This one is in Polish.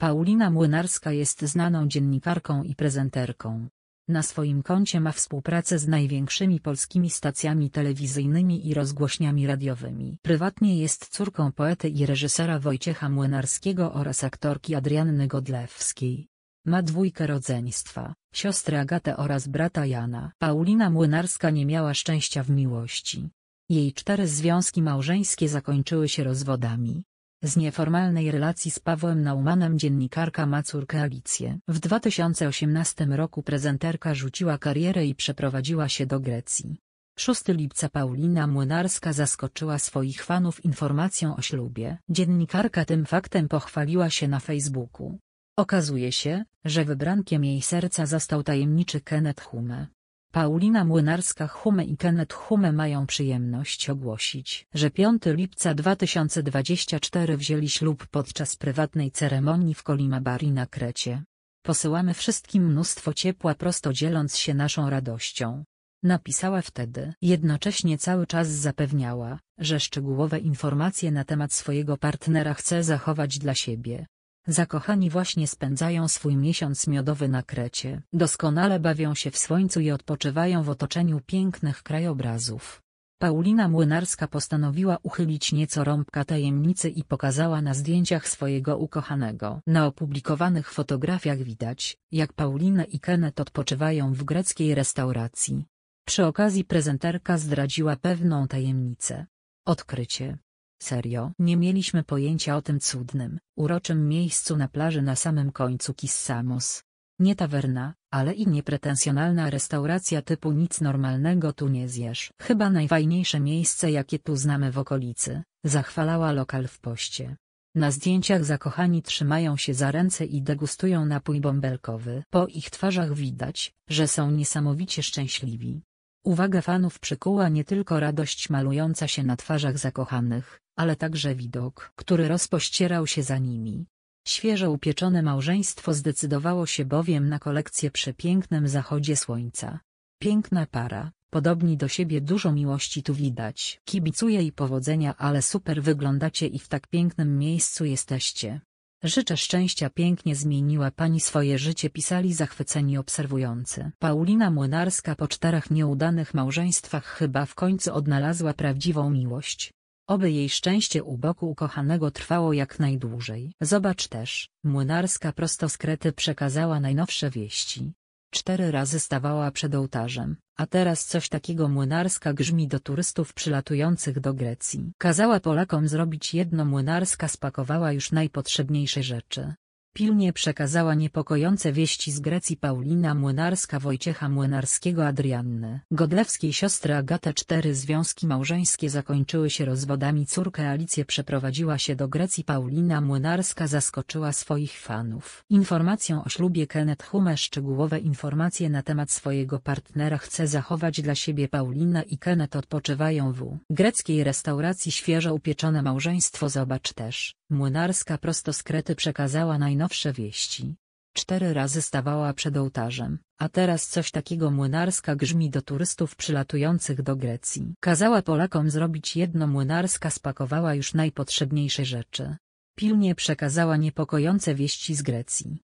Paulina Młynarska jest znaną dziennikarką i prezenterką. Na swoim koncie ma współpracę z największymi polskimi stacjami telewizyjnymi i rozgłośniami radiowymi. Prywatnie jest córką poety i reżysera Wojciecha Młynarskiego oraz aktorki Adrianny Godlewskiej. Ma dwójkę rodzeństwa, siostrę Agatę oraz brata Jana. Paulina Młynarska nie miała szczęścia w miłości. Jej cztery związki małżeńskie zakończyły się rozwodami. Z nieformalnej relacji z Pawłem Naumanem dziennikarka ma córkę Alicję. W 2018 roku prezenterka rzuciła karierę i przeprowadziła się do Grecji. 6 lipca Paulina Młynarska zaskoczyła swoich fanów informacją o ślubie. Dziennikarka tym faktem pochwaliła się na Facebooku. Okazuje się, że wybrankiem jej serca został tajemniczy Kenneth Hume. Paulina Młynarska-Hume i Kenneth Hume mają przyjemność ogłosić, że 5 lipca 2024 wzięli ślub podczas prywatnej ceremonii w Kolimabari na Krecie. Posyłamy wszystkim mnóstwo ciepła prosto dzieląc się naszą radością. Napisała wtedy. Jednocześnie cały czas zapewniała, że szczegółowe informacje na temat swojego partnera chce zachować dla siebie. Zakochani właśnie spędzają swój miesiąc miodowy na Krecie. Doskonale bawią się w słońcu i odpoczywają w otoczeniu pięknych krajobrazów. Paulina Młynarska postanowiła uchylić nieco rąbka tajemnicy i pokazała na zdjęciach swojego ukochanego. Na opublikowanych fotografiach widać, jak Paulina i Kenneth odpoczywają w greckiej restauracji. Przy okazji prezenterka zdradziła pewną tajemnicę. Odkrycie, Serio? Nie mieliśmy pojęcia o tym cudnym, uroczym miejscu na plaży na samym końcu Kissamos. Nie tawerna, ale i niepretensjonalna restauracja typu nic normalnego tu nie zjesz. Chyba najfajniejsze miejsce jakie tu znamy w okolicy, zachwalała lokal w poście. Na zdjęciach zakochani trzymają się za ręce i degustują napój bąbelkowy. Po ich twarzach widać, że są niesamowicie szczęśliwi. Uwagę fanów przykuła nie tylko radość malująca się na twarzach zakochanych, ale także widok, który rozpościerał się za nimi. Świeżo upieczone małżeństwo zdecydowało się bowiem na kolekcję przy pięknym zachodzie słońca. Piękna para, podobni do siebie dużo miłości tu widać. Kibicuję i powodzenia, ale super wyglądacie i w tak pięknym miejscu jesteście. Życzę szczęścia pięknie zmieniła pani swoje życie pisali zachwyceni obserwujący. Paulina Młynarska po czterech nieudanych małżeństwach chyba w końcu odnalazła prawdziwą miłość. Oby jej szczęście u boku ukochanego trwało jak najdłużej. Zobacz też, Młynarska prosto z Krety przekazała najnowsze wieści. Cztery razy stawała przed ołtarzem, a teraz coś takiego młynarska grzmi do turystów przylatujących do Grecji. Kazała Polakom zrobić jedno młynarska spakowała już najpotrzebniejsze rzeczy, Pilnie przekazała niepokojące wieści z Grecji Paulina Młynarska Wojciecha Młynarskiego Adrianny Godlewskiej siostry Agata Cztery związki małżeńskie zakończyły się rozwodami córkę Alicję przeprowadziła się do Grecji Paulina Młynarska zaskoczyła swoich fanów. Informacją o ślubie Kenneth Hume szczegółowe informacje na temat swojego partnera chce zachować dla siebie Paulina i Kenneth odpoczywają w greckiej restauracji świeżo upieczone małżeństwo zobacz też Młynarska prosto z Krety przekazała najnowsze wieści. Cztery razy stawała przed ołtarzem, a teraz coś takiego młynarska grzmi do turystów przylatujących do Grecji. Kazała Polakom zrobić jedno młynarska spakowała już najpotrzebniejsze rzeczy. Pilnie przekazała niepokojące wieści z Grecji.